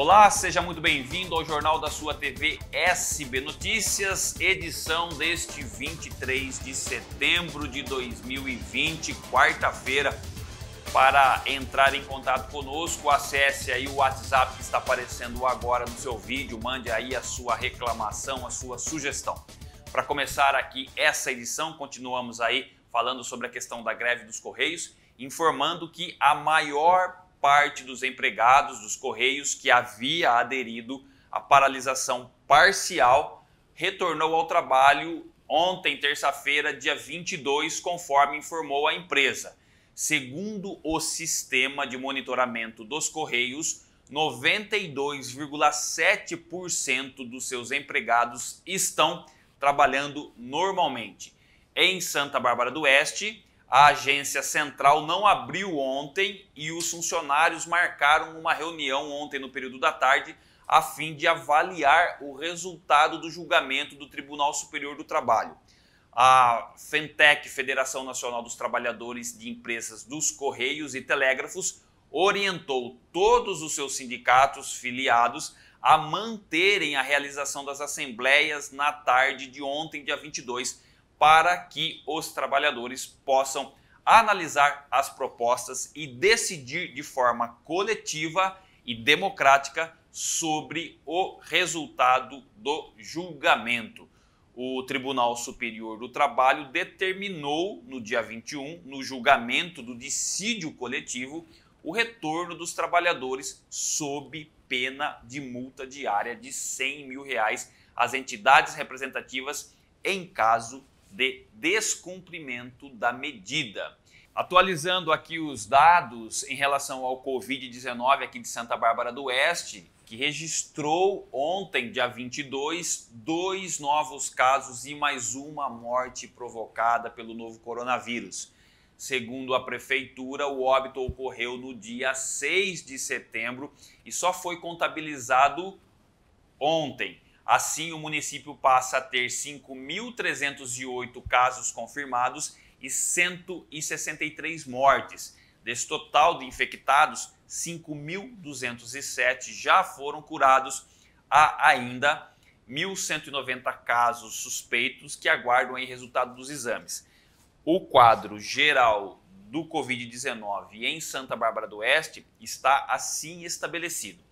Olá, seja muito bem-vindo ao Jornal da Sua TV SB Notícias, edição deste 23 de setembro de 2020, quarta-feira. Para entrar em contato conosco, acesse aí o WhatsApp que está aparecendo agora no seu vídeo, mande aí a sua reclamação, a sua sugestão. Para começar aqui essa edição, continuamos aí falando sobre a questão da greve dos Correios, informando que a maior parte dos empregados dos Correios que havia aderido à paralisação parcial retornou ao trabalho ontem, terça-feira, dia 22, conforme informou a empresa. Segundo o sistema de monitoramento dos Correios, 92,7% dos seus empregados estão trabalhando normalmente. Em Santa Bárbara do Oeste, a agência central não abriu ontem e os funcionários marcaram uma reunião ontem no período da tarde a fim de avaliar o resultado do julgamento do Tribunal Superior do Trabalho. A Fentec, Federação Nacional dos Trabalhadores de Empresas dos Correios e Telégrafos, orientou todos os seus sindicatos filiados a manterem a realização das assembleias na tarde de ontem, dia 22, para que os trabalhadores possam analisar as propostas e decidir de forma coletiva e democrática sobre o resultado do julgamento. O Tribunal Superior do Trabalho determinou no dia 21, no julgamento do dissídio coletivo, o retorno dos trabalhadores sob pena de multa diária de 100 mil reais às entidades representativas em caso de descumprimento da medida. Atualizando aqui os dados em relação ao Covid-19 aqui de Santa Bárbara do Oeste, que registrou ontem, dia 22, dois novos casos e mais uma morte provocada pelo novo coronavírus. Segundo a prefeitura, o óbito ocorreu no dia 6 de setembro e só foi contabilizado ontem. Assim, o município passa a ter 5.308 casos confirmados e 163 mortes. Desse total de infectados, 5.207 já foram curados. Há ainda 1.190 casos suspeitos que aguardam o resultado dos exames. O quadro geral do Covid-19 em Santa Bárbara do Oeste está assim estabelecido: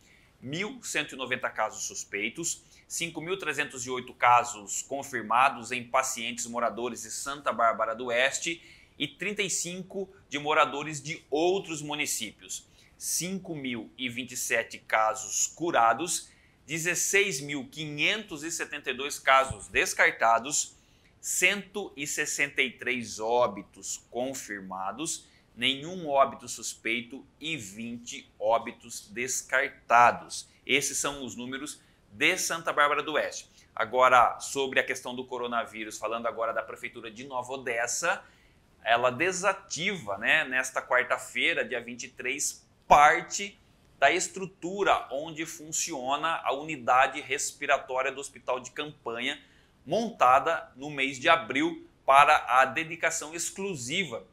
1.190 casos suspeitos, 5.308 casos confirmados em pacientes moradores de Santa Bárbara do Oeste e 35 de moradores de outros municípios. 5.027 casos curados, 16.572 casos descartados, 163 óbitos confirmados, nenhum óbito suspeito e 20 óbitos descartados. Esses são os números de Santa Bárbara do Oeste. Agora, sobre a questão do coronavírus, falando agora da Prefeitura de Nova Odessa, ela desativa, né, nesta quarta-feira, dia 23, parte da estrutura onde funciona a unidade respiratória do Hospital de Campanha, montada no mês de abril para a dedicação exclusiva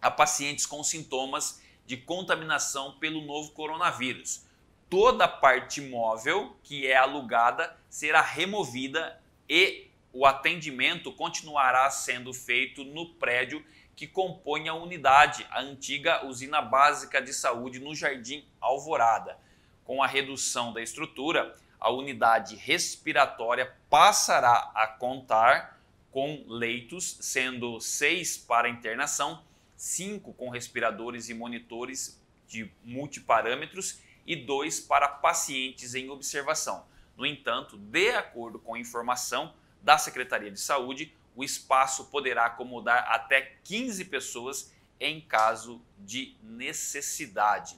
a pacientes com sintomas de contaminação pelo novo coronavírus toda parte móvel que é alugada será removida e o atendimento continuará sendo feito no prédio que compõe a unidade, a antiga usina básica de saúde no Jardim Alvorada. Com a redução da estrutura, a unidade respiratória passará a contar com leitos, sendo seis para internação, cinco com respiradores e monitores de multiparâmetros e dois para pacientes em observação. No entanto, de acordo com informação da Secretaria de Saúde, o espaço poderá acomodar até 15 pessoas em caso de necessidade.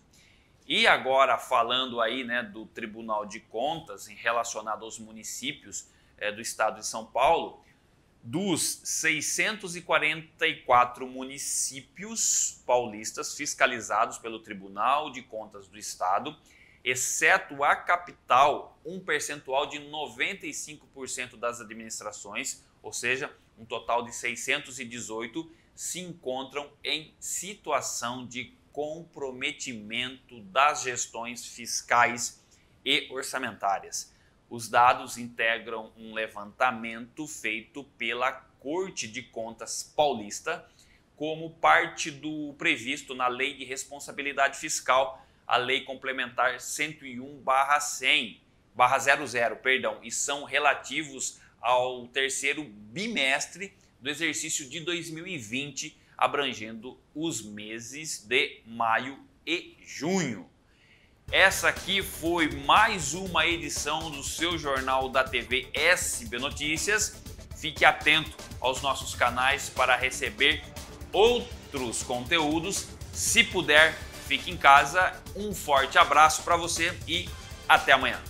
E agora, falando aí né, do Tribunal de Contas em relacionado aos municípios é, do estado de São Paulo, dos 644 municípios paulistas fiscalizados pelo Tribunal de Contas do Estado, exceto a capital, um percentual de 95% das administrações, ou seja, um total de 618, se encontram em situação de comprometimento das gestões fiscais e orçamentárias. Os dados integram um levantamento feito pela Corte de Contas Paulista como parte do previsto na Lei de Responsabilidade Fiscal, a Lei Complementar 101/100, 00, perdão, e são relativos ao terceiro bimestre do exercício de 2020, abrangendo os meses de maio e junho. Essa aqui foi mais uma edição do seu jornal da TV SB Notícias. Fique atento aos nossos canais para receber outros conteúdos. Se puder, fique em casa. Um forte abraço para você e até amanhã.